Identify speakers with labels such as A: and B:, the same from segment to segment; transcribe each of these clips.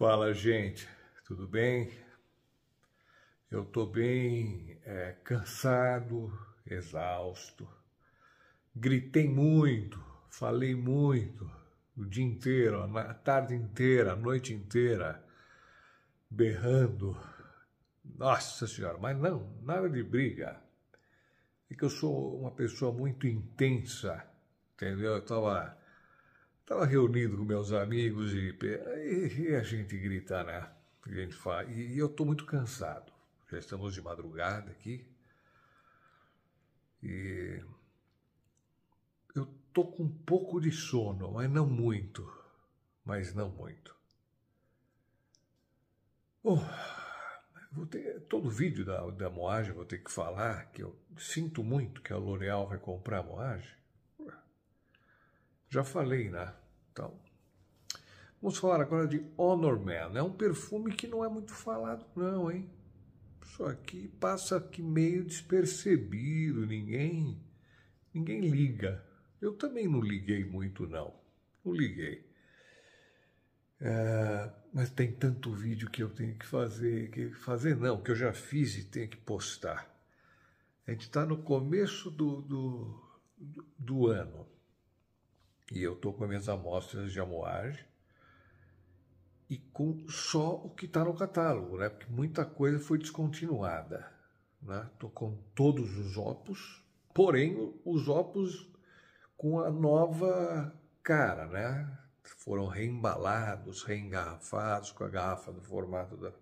A: Fala, gente, tudo bem? Eu tô bem é, cansado, exausto. Gritei muito, falei muito o dia inteiro, a tarde inteira, a noite inteira, berrando. Nossa Senhora, mas não, nada de briga. É que eu sou uma pessoa muito intensa, entendeu? Eu Estava reunido com meus amigos e, e, e a gente grita, né? A gente fala. E, e eu estou muito cansado. Já estamos de madrugada aqui. E eu tô com um pouco de sono, mas não muito. Mas não muito. Bom, vou ter, todo vídeo da, da Moage vou ter que falar que eu sinto muito que a L'Oréal vai comprar a moagem. Já falei, né? Então, vamos falar agora de Honor Man. É um perfume que não é muito falado, não, hein? Só que passa aqui meio despercebido, ninguém, ninguém liga. Eu também não liguei muito, não. Não liguei. É, mas tem tanto vídeo que eu tenho que fazer, que fazer não, que eu já fiz e tenho que postar. A gente está no começo do, do, do ano. E eu estou com as minhas amostras de amoagem e com só o que está no catálogo, né? Porque muita coisa foi descontinuada, né? Estou com todos os óculos, porém os óculos com a nova cara, né? Foram reembalados, reengarrafados com a garrafa do formato da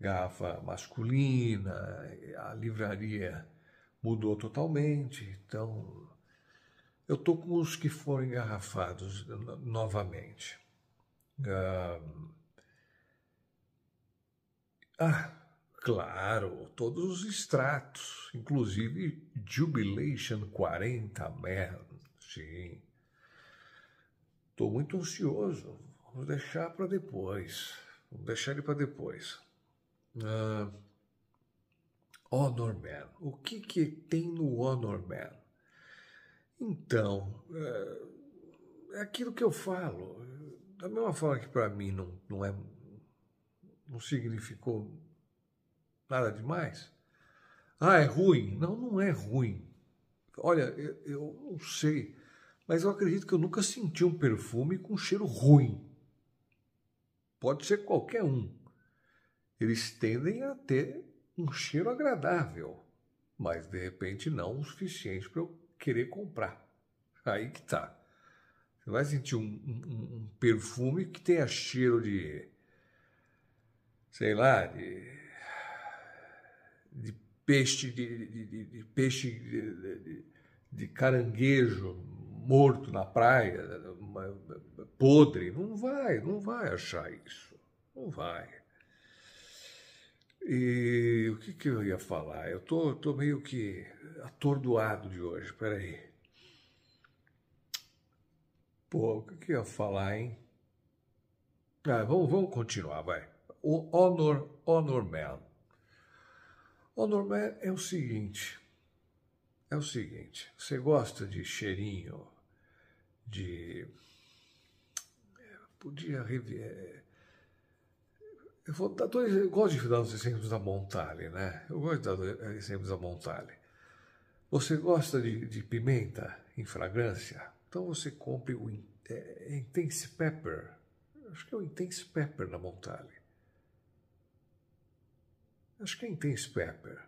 A: garrafa masculina, a livraria mudou totalmente, então eu estou com os que foram engarrafados novamente. Ah, claro, todos os extratos, inclusive Jubilation 40 Man. Sim. Estou muito ansioso. Vou deixar para depois. Vou deixar ele para depois. Ah, Honor Man. O que, que tem no Honor Man? Então, é, é aquilo que eu falo. Da mesma forma que para mim não, não, é, não significou nada demais. Ah, é ruim? Não, não é ruim. Olha, eu, eu não sei, mas eu acredito que eu nunca senti um perfume com cheiro ruim. Pode ser qualquer um. Eles tendem a ter um cheiro agradável, mas de repente não o suficiente para eu querer comprar. Aí que tá. Você vai sentir um, um, um perfume que tenha cheiro de. sei lá, de. de peixe, de, de, de, de peixe de caranguejo morto na praia, podre. Não vai, não vai achar isso. Não vai. E o que, que eu ia falar? Eu tô, tô meio que atordoado de hoje, peraí. Pô, o que eu ia falar, hein? Ah, vamos, vamos continuar, vai. O Honor, Honor Man. Honor Man é o seguinte, é o seguinte, você gosta de cheirinho, de... É, podia rever... É, eu, vou dar dois, eu gosto de dar os exemplos da Montale, né? Eu gosto de dar é, exemplos da Montale. Você gosta de, de pimenta em fragrância? Então você compre o é, é, Intense Pepper. Acho que é o Intense Pepper da Montale. Acho que é Intense Pepper.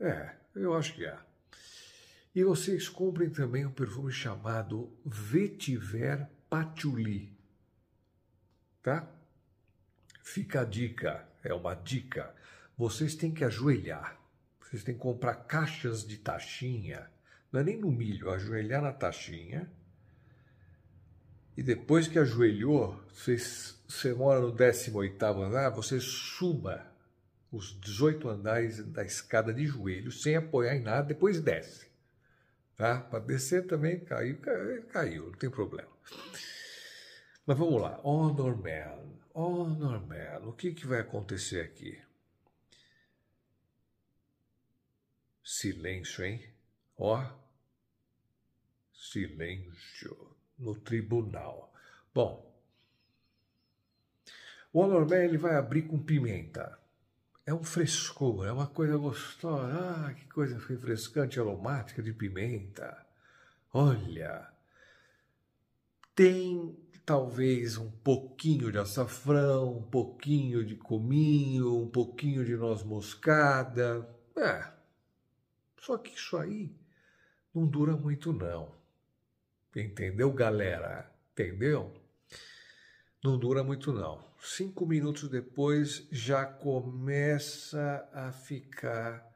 A: É, eu acho que é. E vocês comprem também um perfume chamado Vetiver Patchouli. Tá? Fica a dica, é uma dica. Vocês têm que ajoelhar vocês têm que comprar caixas de taxinha. Não é nem no milho, ajoelhar na taxinha. E depois que ajoelhou, vocês, você mora no 18 andar, você suba os 18 andares da escada de joelho, sem apoiar em nada, depois desce. Tá? Para descer também caiu, caiu, caiu, não tem problema. Mas vamos lá. Honor Man. Honor Man. O que, que vai acontecer aqui? Silêncio, hein? Ó, oh, silêncio no tribunal. Bom, o Olormé ele vai abrir com pimenta. É um frescor, é uma coisa gostosa. Ah, que coisa refrescante, aromática de pimenta. Olha, tem talvez um pouquinho de açafrão, um pouquinho de cominho, um pouquinho de noz moscada. É, só que isso aí não dura muito, não. Entendeu, galera? Entendeu? Não dura muito, não. Cinco minutos depois já começa a ficar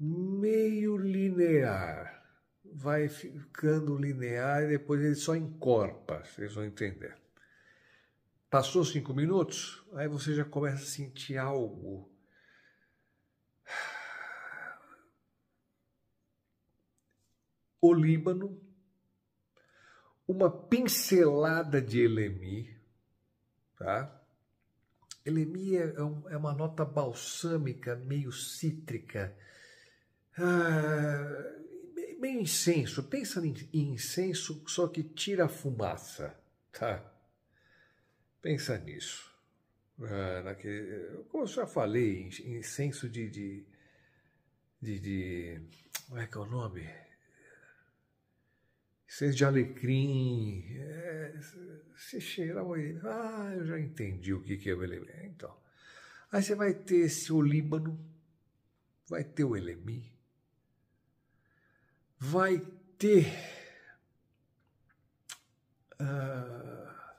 A: meio linear. Vai ficando linear e depois ele só encorpa, vocês vão entender. Passou cinco minutos, aí você já começa a sentir algo o Líbano, uma pincelada de Elemi, tá? Elemi é, um, é uma nota balsâmica, meio cítrica, ah, meio incenso. Pensa em incenso, só que tira a fumaça, tá? Pensa nisso. Ah, naquele, como eu já falei, incenso de, de, de, de. Como é que é o nome? seja de alecrim, é, você cheira o ah, eu já entendi o que, que é o elemento. É, então, aí você vai ter esse olíbano, vai ter o elemi, vai ter ah,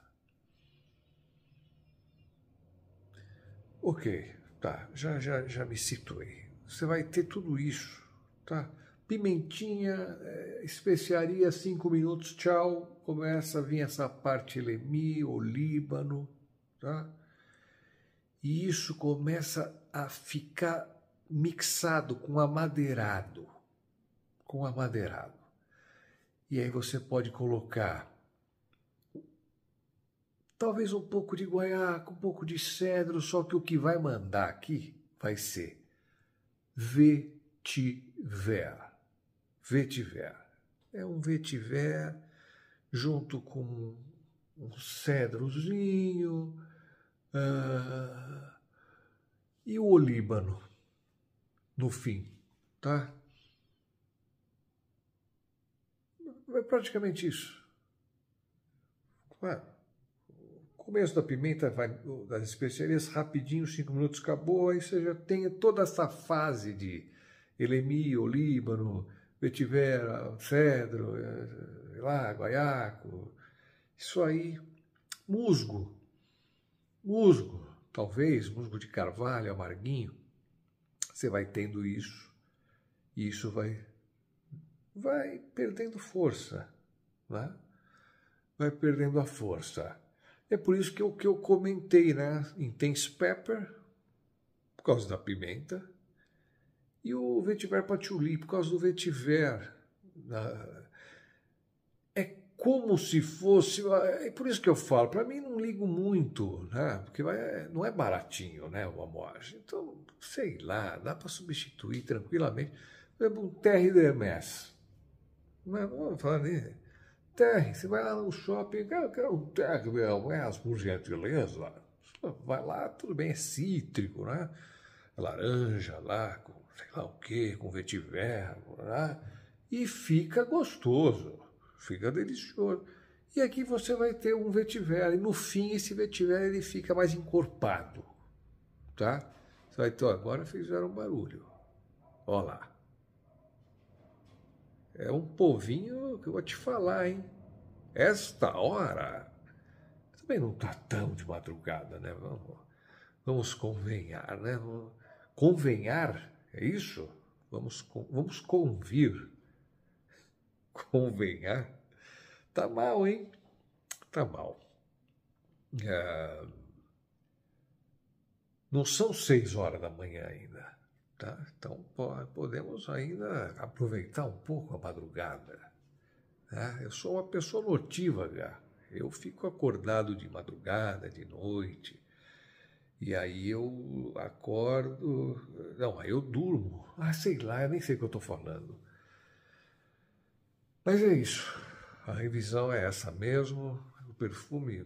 A: ok, tá, já, já, já me situei. Você vai ter tudo isso, tá? pimentinha, eh, especiaria, cinco minutos, tchau. Começa a vir essa parte lemi, o Líbano, tá? E isso começa a ficar mixado com amadeirado, com amadeirado. E aí você pode colocar talvez um pouco de guaiaca, um pouco de cedro, só que o que vai mandar aqui vai ser vetiver vetiver. É um vetiver junto com um cedrozinho uh, ah, e o olíbano no fim, tá? É praticamente isso. Claro, começo da pimenta, vai, das especiarias, rapidinho, cinco minutos acabou, aí você já tem toda essa fase de elemia, olíbano, vetivera, cedro, eh, sei lá, guaiaco, isso aí, musgo, musgo, talvez, musgo de carvalho, amarguinho, você vai tendo isso e isso vai, vai perdendo força, né? vai perdendo a força. É por isso que o que eu comentei, né? Intense pepper, por causa da pimenta, e o vetiver patchouli, por causa do vetiver, né? é como se fosse. É por isso que eu falo, para mim não ligo muito, né? porque não é baratinho né, o amorte. Então, sei lá, dá para substituir tranquilamente. Por exemplo, um terre de MS. É, Vamos falar nisso. Terre, você vai lá no shopping, ah, eu quero um terre de MS, por gentileza. Vai lá, tudo bem, é cítrico, né? Laranja lá, com sei lá o que, com vetiver, né? e fica gostoso, fica delicioso. E aqui você vai ter um vetiver, e no fim esse vetiver ele fica mais encorpado, tá? Você vai ter, agora fizeram um barulho, olha lá. É um povinho que eu vou te falar, hein? Esta hora também não está tão de madrugada, né? Vamos, vamos convenhar, né? Convenhar é isso? Vamos, vamos convir. Convenhar? Tá mal, hein? Tá mal. É, não são seis horas da manhã ainda. Tá? Então podemos ainda aproveitar um pouco a madrugada. Né? Eu sou uma pessoa notívaga. Eu fico acordado de madrugada, de noite. E aí eu acordo. Não, aí eu durmo. Ah, sei lá, eu nem sei o que eu estou falando. Mas é isso. A revisão é essa mesmo. O perfume,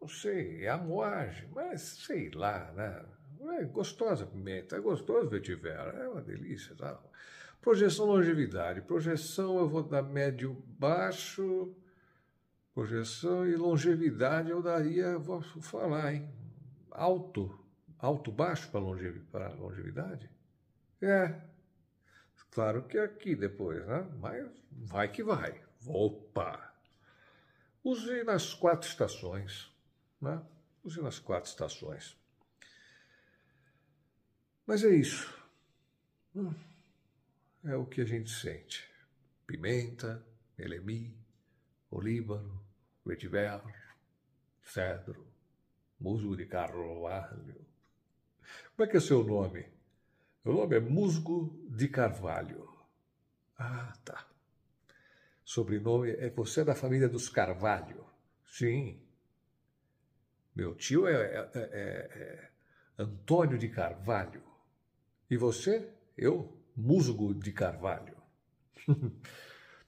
A: não sei, é a moagem, mas sei lá, né? É gostosa a pimenta, é gostoso tiver é uma delícia. Tá? Projeção longevidade. Projeção eu vou dar médio baixo. Projeção e longevidade eu daria, vou falar, hein? alto, alto baixo para longev a longevidade? É. Claro que aqui depois, né? Mas vai que vai. Opa! Use nas quatro estações, né? Use nas quatro estações. Mas é isso. Hum. É o que a gente sente. Pimenta, elemi, olíbano, vetiver, cedro, Musgo de Carvalho. Como é que é seu nome? Meu nome é Musgo de Carvalho. Ah, tá. Sobrenome é você é da família dos Carvalho. Sim. Meu tio é, é, é, é, é Antônio de Carvalho. E você? Eu? Musgo de Carvalho.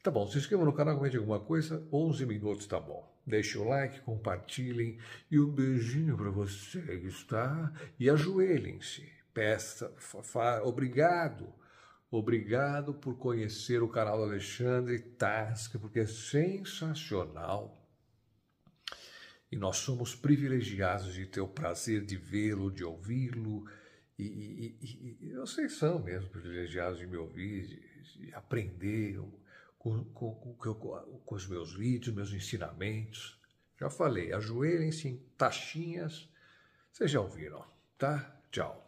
A: Tá bom, se inscreva no canal, comente alguma coisa, 11 minutos tá bom. Deixe o like, compartilhem e um beijinho para vocês, está. E ajoelhem-se, peça, obrigado. Obrigado por conhecer o canal do Alexandre Tasca, porque é sensacional. E nós somos privilegiados de ter o prazer de vê-lo, de ouvi-lo. E, e, e, e, vocês são mesmo privilegiados de me ouvir, de, de aprender com, com, com, com os meus vídeos, meus ensinamentos. Já falei, ajoelhem-se em taxinhas. Vocês já ouviram, tá? Tchau.